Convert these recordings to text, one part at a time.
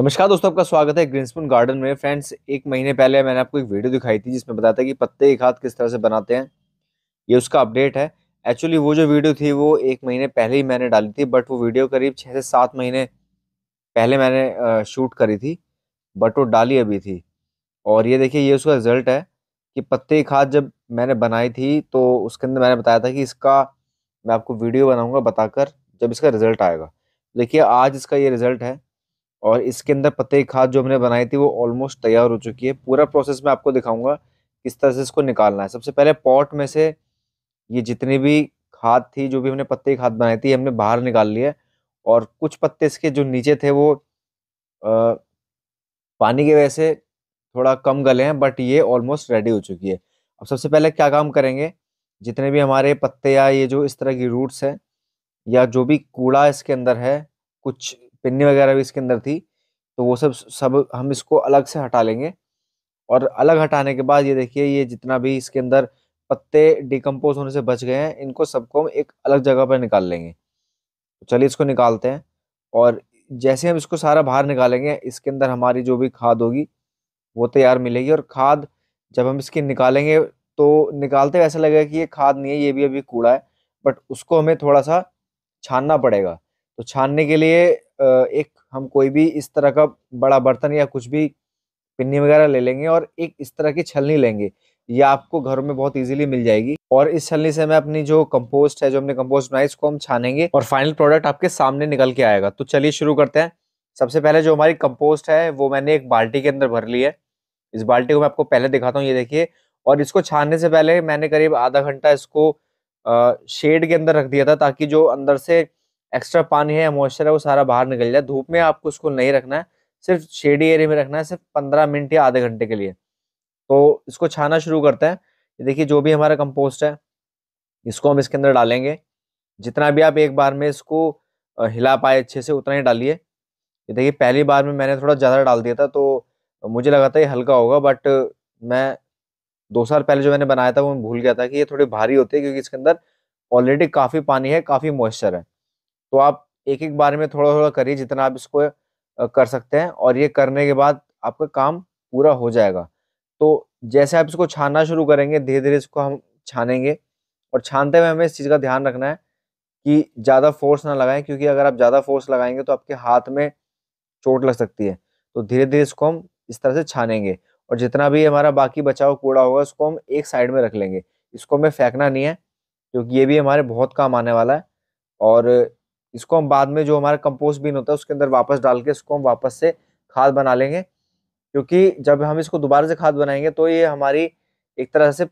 नमस्कार दोस्तों आपका स्वागत है ग्रीनस्पून गार्डन में फ्रेंड्स एक महीने पहले मैंने आपको एक वीडियो दिखाई थी जिसमें बताया था कि पत्ते की खाद किस तरह से बनाते हैं ये उसका अपडेट है एक्चुअली वो जो वीडियो थी वो एक महीने पहले ही मैंने डाली थी बट वो वीडियो करीब छः से सात महीने पहले मैंने शूट करी थी बट वो डाली अभी थी और ये देखिए ये उसका रिजल्ट है कि पत्ते की खाद जब मैंने बनाई थी तो उसके अंदर मैंने बताया था कि इसका मैं आपको वीडियो बनाऊँगा बताकर जब इसका रिजल्ट आएगा देखिए आज इसका ये रिजल्ट है और इसके अंदर पत्ते की खाद जो हमने बनाई थी वो ऑलमोस्ट तैयार हो चुकी है पूरा प्रोसेस मैं आपको दिखाऊंगा किस तरह से इसको निकालना है सबसे पहले पॉट में से ये जितनी भी खाद थी जो भी हमने पत्ते की खाद बनाई थी हमने बाहर निकाल लिया और कुछ पत्ते इसके जो नीचे थे वो आ, पानी की वजह से थोड़ा कम गले हैं बट ये ऑलमोस्ट रेडी हो चुकी है अब सबसे पहले क्या काम करेंगे जितने भी हमारे पत्ते या ये जो इस तरह की रूट्स हैं या जो भी कूड़ा इसके अंदर है कुछ पिन्नी वगैरह भी इसके अंदर थी तो वो सब सब हम इसको अलग से हटा लेंगे और अलग हटाने के बाद ये देखिए ये जितना भी इसके अंदर पत्ते डिकम्पोज होने से बच गए हैं इनको सबको हम एक अलग जगह पर निकाल लेंगे तो चलिए इसको निकालते हैं और जैसे हम इसको सारा बाहर निकालेंगे इसके अंदर हमारी जो भी खाद होगी वो तैयार मिलेगी और खाद जब हम इसकी निकालेंगे तो निकालते ऐसा लगेगा कि ये खाद नहीं है ये भी अभी कूड़ा है बट उसको हमें थोड़ा सा छानना पड़ेगा तो छानने के लिए एक हम कोई भी इस तरह का बड़ा बर्तन या कुछ भी पिन्नी वगैरह ले लेंगे और एक इस तरह की छलनी लेंगे ये आपको घरों में बहुत इजीली मिल जाएगी और इस छलनी से हमें अपनी जो कंपोस्ट है जो हमने कंपोस्ट बनाई इसको हम छानेंगे और फाइनल प्रोडक्ट आपके सामने निकल के आएगा तो चलिए शुरू करते हैं सबसे पहले जो हमारी कंपोस्ट है वो मैंने एक बाल्टी के अंदर भर ली है इस बाल्टी को मैं आपको पहले दिखाता हूँ ये देखिए और इसको छानने से पहले मैंने करीब आधा घंटा इसको शेड के अंदर रख दिया था ताकि जो अंदर से एक्स्ट्रा पानी है मॉइस्चर है वो सारा बाहर निकल जाए धूप में आपको उसको नहीं रखना है सिर्फ शेडी एरिया में रखना है सिर्फ पंद्रह मिनट या आधे घंटे के लिए तो इसको छाना शुरू करते हैं देखिए जो भी हमारा कंपोस्ट है इसको हम इसके अंदर डालेंगे जितना भी आप एक बार में इसको हिला पाए अच्छे से उतना ही डालिए ये देखिए पहली बार में मैंने थोड़ा ज़्यादा डाल दिया था तो मुझे लगा था ये हल्का होगा बट मैं दो साल पहले जो मैंने बनाया था वो मैं भूल गया था कि ये थोड़ी भारी होती है क्योंकि इसके अंदर ऑलरेडी काफ़ी पानी है काफ़ी मॉइस्चर है तो आप एक एक बार में थोड़ा थोड़ा करिए जितना आप इसको कर सकते हैं और ये करने के बाद आपका काम पूरा हो जाएगा तो जैसे आप इसको छानना शुरू करेंगे धीरे धीरे इसको हम छानेंगे और छानते हुए हमें इस चीज़ का ध्यान रखना है कि ज़्यादा फोर्स ना लगाएं क्योंकि अगर आप ज़्यादा फोर्स लगाएंगे तो आपके हाथ में चोट लग सकती है तो धीरे धीरे इसको हम इस तरह से छानेंगे और जितना भी हमारा बाकी बचाव कूड़ा होगा उसको हम एक साइड में रख लेंगे इसको हमें फेंकना नहीं है क्योंकि ये भी हमारे बहुत काम आने वाला है और इसको हम बाद में जो हमारा कंपोस्ट बिन होता है उसके अंदर वापस डाल के इसको हम वापस से खाद बना लेंगे क्योंकि जब हम इसको दोबारा से खाद बनाएंगे तो ये हमारी एक तरह से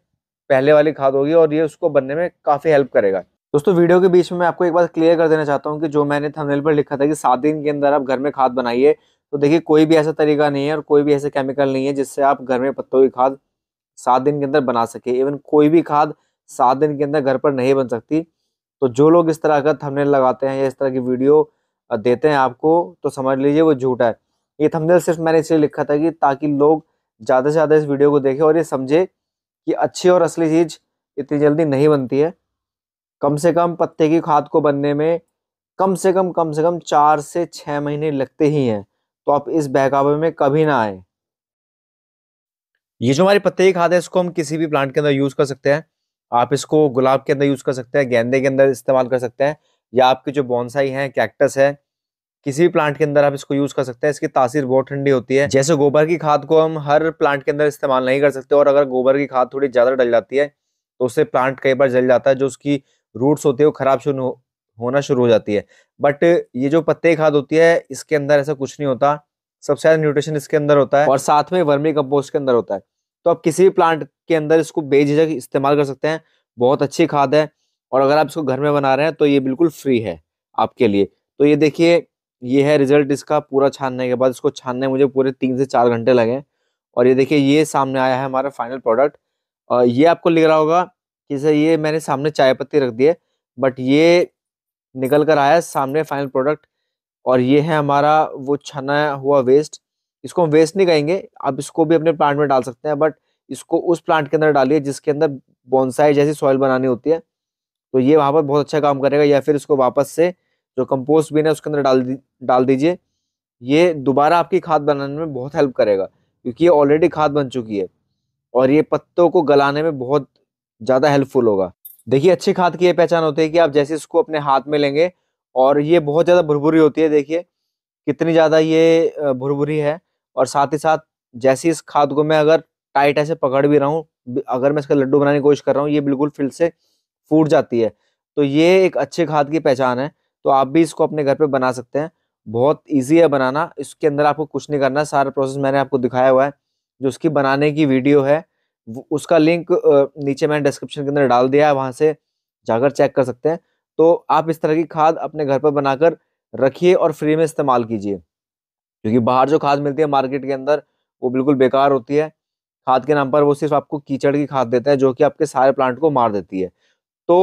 पहले वाली खाद होगी और ये उसको बनने में काफ़ी हेल्प करेगा दोस्तों वीडियो के बीच में मैं आपको एक बात क्लियर कर देना चाहता हूँ कि जो मैंने थंबनेल पर लिखा था कि सात दिन के अंदर आप घर में खाद बनाइए तो देखिए कोई भी ऐसा तरीका नहीं है और कोई भी ऐसा केमिकल नहीं है जिससे आप घर में पत्तों की खाद सात दिन के अंदर बना सके इवन कोई भी खाद सात दिन के अंदर घर पर नहीं बन सकती तो जो लोग इस तरह का थंबनेल लगाते हैं या इस तरह की वीडियो देते हैं आपको तो समझ लीजिए वो झूठा है ये थंबनेल सिर्फ मैंने इसलिए लिखा था कि ताकि लोग ज़्यादा से ज़्यादा इस वीडियो को देखें और ये समझे कि अच्छी और असली चीज़ इतनी जल्दी नहीं बनती है कम से कम पत्ते की खाद को बनने में कम से कम कम से कम चार से छः महीने लगते ही हैं तो आप इस बहकावे में कभी ना आए ये जो हमारी पत्ते की खाद है इसको हम किसी भी प्लांट के अंदर यूज़ कर सकते हैं आप इसको गुलाब के अंदर यूज कर सकते हैं गेंदे के अंदर इस्तेमाल कर सकते हैं या आपके जो बॉन्साई हैं कैक्टस है किसी भी प्लांट के अंदर आप इसको यूज कर सकते हैं इसकी तासीर बहुत ठंडी होती है जैसे गोबर की खाद को हम हर प्लांट के अंदर इस्तेमाल नहीं कर सकते और अगर गोबर की खाद थोड़ी ज्यादा डल जाती है तो उससे प्लांट कई बार जल जाता है जो उसकी रूट्स होती है वो खराब शुरू होना शुरू हो जाती है बट ये जो पत्ते खाद होती है इसके अंदर ऐसा कुछ नहीं होता सबसे ज्यादा न्यूट्रिशन इसके अंदर होता है और साथ में वर्मी कंपोस्ट के अंदर होता है तो आप किसी भी प्लांट के अंदर इसको बेझिझक इस्तेमाल कर सकते हैं बहुत अच्छी खाद है और अगर आप इसको घर में बना रहे हैं तो ये बिल्कुल फ्री है आपके लिए तो ये देखिए ये है रिजल्ट इसका पूरा छानने के बाद इसको छानने मुझे पूरे तीन से चार घंटे लगे और ये देखिए ये सामने आया है हमारा फाइनल प्रोडक्ट और ये आपको लिख रहा होगा कि सर ये मैंने सामने चाय पत्ती रख दी है बट ये निकल कर आया सामने फाइनल प्रोडक्ट और ये है हमारा वो छना हुआ वेस्ट इसको हम वेस्ट नहीं कहेंगे आप इसको भी अपने प्लांट में डाल सकते हैं बट इसको उस प्लांट के अंदर डालिए जिसके अंदर बॉन्साई जैसी सॉइल बनानी होती है तो ये वहाँ पर बहुत अच्छा काम करेगा या फिर इसको वापस से जो कंपोस्ट बिन है उसके अंदर डाल डाल दीजिए ये दोबारा आपकी खाद बनाने में बहुत हेल्प करेगा क्योंकि ये ऑलरेडी खाद बन चुकी है और ये पत्तों को गलाने में बहुत ज़्यादा हेल्पफुल होगा देखिए अच्छी खाद की ये पहचान होती है कि आप जैसे इसको अपने हाथ में लेंगे और ये बहुत ज़्यादा भुरभुरी होती है देखिए कितनी ज़्यादा ये भुरभुरी है और साथ ही साथ जैसी इस खाद को मैं अगर टाइट ऐसे पकड़ भी रहा हूँ अगर मैं इसका लड्डू बनाने की कोशिश कर रहा हूँ ये बिल्कुल फील्ड से फूट जाती है तो ये एक अच्छे खाद की पहचान है तो आप भी इसको अपने घर पर बना सकते हैं बहुत ईजी है बनाना इसके अंदर आपको कुछ नहीं करना सारा प्रोसेस मैंने आपको दिखाया हुआ है जो उसकी बनाने की वीडियो है उसका लिंक नीचे मैंने डिस्क्रिप्शन के अंदर डाल दिया है वहाँ से जाकर चेक कर सकते हैं तो आप इस तरह की खाद अपने घर पर बनाकर रखिए और फ्री में इस्तेमाल कीजिए क्योंकि बाहर जो खाद मिलती है मार्केट के अंदर वो बिल्कुल बेकार होती है खाद के नाम पर वो सिर्फ आपको कीचड़ की खाद देता है जो कि आपके सारे प्लांट को मार देती है तो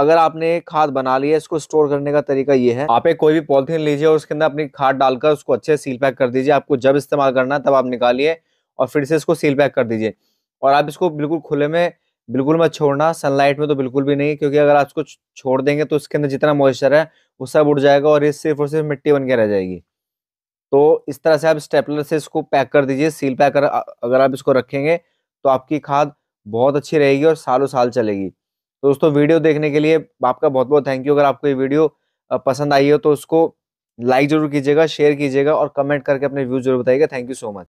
अगर आपने खाद बना ली है इसको स्टोर करने का तरीका ये है आप एक कोई भी पॉलिथीन लीजिए और उसके अंदर अपनी खाद डालकर उसको अच्छे सील पैक कर दीजिए आपको जब इस्तेमाल करना है तब आप निकालिए और फिर से इसको सील पैक कर दीजिए और आप इसको बिल्कुल खुले में बिल्कुल मत छोड़ना सनलाइट में तो बिल्कुल भी नहीं क्योंकि अगर आप इसको छोड़ देंगे तो इसके अंदर जितना मॉइस्चर है वो सब उड़ जाएगा और ये सिर्फ और सिर्फ मिट्टी बन के रह जाएगी तो इस तरह से आप स्टेपलर से इसको पैक कर दीजिए सील पैक कर अगर आप इसको रखेंगे तो आपकी खाद बहुत अच्छी रहेगी और सालों साल चलेगी तो दोस्तों वीडियो देखने के लिए आपका बहुत बहुत थैंक यू अगर आपको ये वीडियो पसंद आई हो तो उसको लाइक जरूर कीजिएगा शेयर कीजिएगा और कमेंट करके अपने व्यूज जरूर बताइएगा थैंक यू सो मच